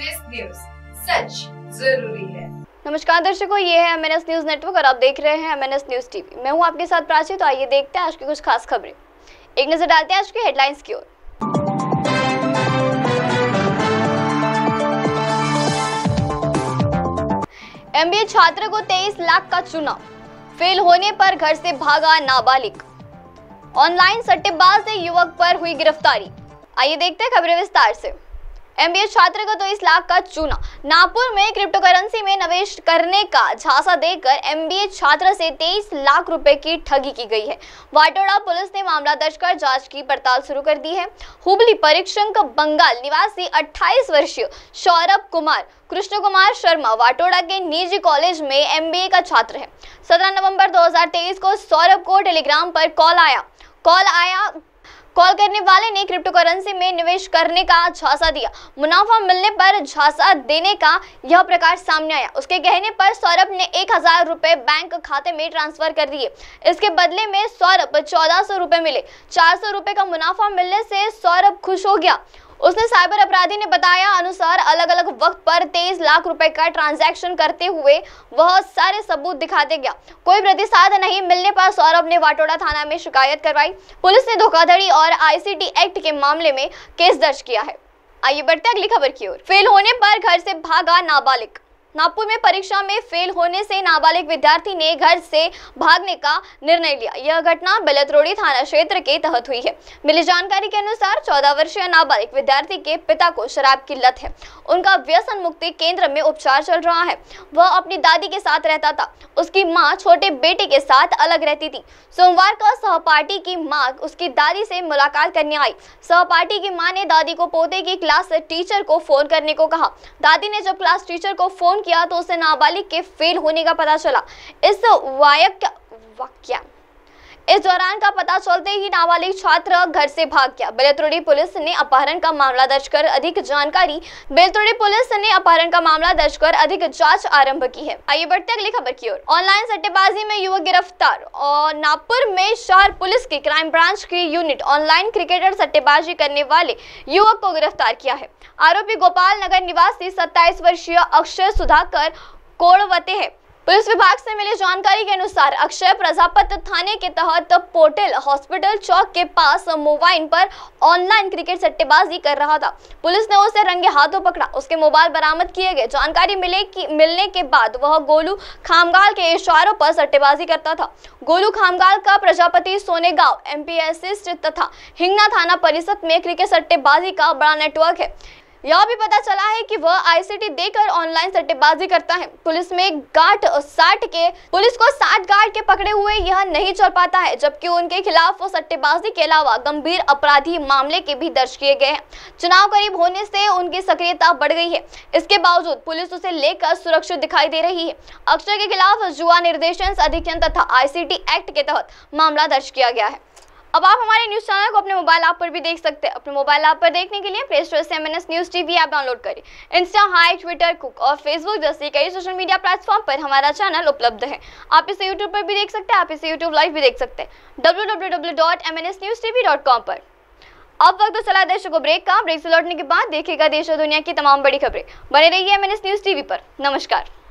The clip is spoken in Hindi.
सच जरूरी है नमस्कार दर्शकों ये है एमएनएस न्यूज नेटवर्क और आप देख रहे हैं एमएनएस न्यूज टीवी मैं हूँ आपके साथ प्राची तो आइए देखते हैं आज की कुछ खास खबरें एक नजर डालते हैं आज की हेडलाइंस की ओर एमबीए छात्र को 23 लाख का चुनाव फेल होने पर घर से भागा नाबालिग ऑनलाइन सट्टेबाज ने युवक पर हुई गिरफ्तारी आइए देखते हैं खबरें विस्तार से एमबीए छात्र का तो इस लाख का चूना नागपुर में करेंसी में निवेश करने का झांसा देकर एमबीए छात्र से 23 लाख रुपए की ठगी की गई है वाटोड़ा पुलिस ने मामला दर्ज कर जांच की पड़ताल शुरू कर दी है हुबली परीक्षक बंगाल निवासी 28 वर्षीय सौरभ कुमार कृष्ण कुमार शर्मा वाटोड़ा के निजी कॉलेज में एम का छात्र है सत्रह नवम्बर दो को सौरभ को टेलीग्राम पर कॉल आया कॉल आया कॉल करने वाले ने क्रिप्टो करेंसी में निवेश करने का झांसा दिया मुनाफा मिलने पर झांसा देने का यह प्रकार सामने आया उसके कहने पर सौरभ ने एक हजार रुपए बैंक खाते में ट्रांसफर कर दिए इसके बदले में सौरभ चौदह सौ रुपए मिले चार सौ रुपए का मुनाफा मिलने से सौरभ खुश हो गया उसने साइबर अपराधी ने बताया अनुसार अलग अलग वक्त पर तेईस लाख रुपए का ट्रांजैक्शन करते हुए वह सारे सबूत दिखाते गया कोई प्रतिसाद नहीं मिलने पर सौरभ ने वाटोड़ा थाना में शिकायत करवाई पुलिस ने धोखाधड़ी और आईसीटी एक्ट के मामले में केस दर्ज किया है आइए बढ़ते अगली खबर की ओर फेल होने पर घर से भागा नाबालिग नागपुर में परीक्षा में फेल होने से नाबालिग विद्यार्थी ने घर से भागने का निर्णय लिया यह घटना बेलतरोड़ी थाना क्षेत्र के तहत हुई है मिली जानकारी के अनुसार 14 वर्षीय नाबालिग विद्यार्थी के पिता को शराब की लत है उनका व्यसन मुक्ति केंद्र में उपचार चल रहा है वह अपनी दादी के साथ रहता था उसकी माँ छोटे बेटे के साथ अलग रहती थी सोमवार का सहपाठी की माँ उसकी दादी से मुलाकात करने आई सहपाठी की माँ ने दादी को पोते की क्लास टीचर को फोन करने को कहा दादी ने जब क्लास टीचर को फोन किया तो उसे नाबालिग के फेल होने का पता चला इस वायक वाक्या इस दौरान का पता चलते ही नाबालिग छात्र घर से भाग गया बेलतुड़ी पुलिस ने अपहरण का मामला दर्ज कर अधिक जानकारी बेलतुड़ी पुलिस ने अपहरण का मामला दर्ज कर अधिक जांच आरंभ की है आइए बढ़ते अगली खबर की ओर ऑनलाइन सट्टेबाजी में युवक गिरफ्तार और नागपुर में शहर पुलिस की क्राइम ब्रांच की यूनिट ऑनलाइन क्रिकेटर सट्टेबाजी करने वाले युवक को गिरफ्तार किया है आरोपी गोपाल नगर निवासी सत्ताईस वर्षीय अक्षय सुधाकर कोड़वते हैं पुलिस विभाग से मिली जानकारी के अनुसार अक्षय प्रजापत थाने के तहत पोर्टल हॉस्पिटल चौक के पास मोबाइल पर ऑनलाइन क्रिकेट सट्टेबाजी कर रहा था पुलिस ने उसे रंगे हाथों पकड़ा उसके मोबाइल बरामद किए गए जानकारी मिले कि मिलने के बाद वह गोलू खामगाल के इशारों पर सट्टेबाजी करता था गोलू खामगाल का प्रजापति सोनेगांव एमपीएससी तथा हिंगना थाना परिसर में क्रिकेट सट्टेबाजी का बड़ा नेटवर्क है यह भी पता चला है कि वह आईसीटी देकर ऑनलाइन सट्टेबाजी करता है पुलिस में गाठ साठ के पुलिस को साठ गार्ड के पकड़े हुए यह नहीं चल पाता है जबकि उनके खिलाफ वो सट्टेबाजी के अलावा गंभीर अपराधी मामले के भी दर्ज किए गए हैं चुनाव करीब होने से उनकी सक्रियता बढ़ गई है इसके बावजूद पुलिस उसे लेकर सुरक्षित दिखाई दे रही है अक्षय के खिलाफ जुआ निर्देशन अधिनियम तथा आई एक्ट के तहत मामला दर्ज किया गया है अब आप हमारे न्यूज़ चैनल को अपने मोबाइल ऐप पर भी देख सकते हैं अपने मोबाइल ऐप पर देखने के लिए प्ले स्टोर से M news TV app download करें इंस्टा हाई ट्विटर कुक और फेसबुक जैसे कई सोशल मीडिया प्लेटफॉर्म पर हमारा चैनल उपलब्ध है आप इसे यूट्यूब पर भी देख सकते हैं आप इसे यूट्यूब लाइव भी देख सकते हैं डब्ल्यू पर अब वक्त तो चला देश को ब्रेक का ब्रेक से लौटने के बाद देखेगा देश और दुनिया की तमाम बड़ी खबरें बने रही एम न्यूज़ टीवी पर नमस्कार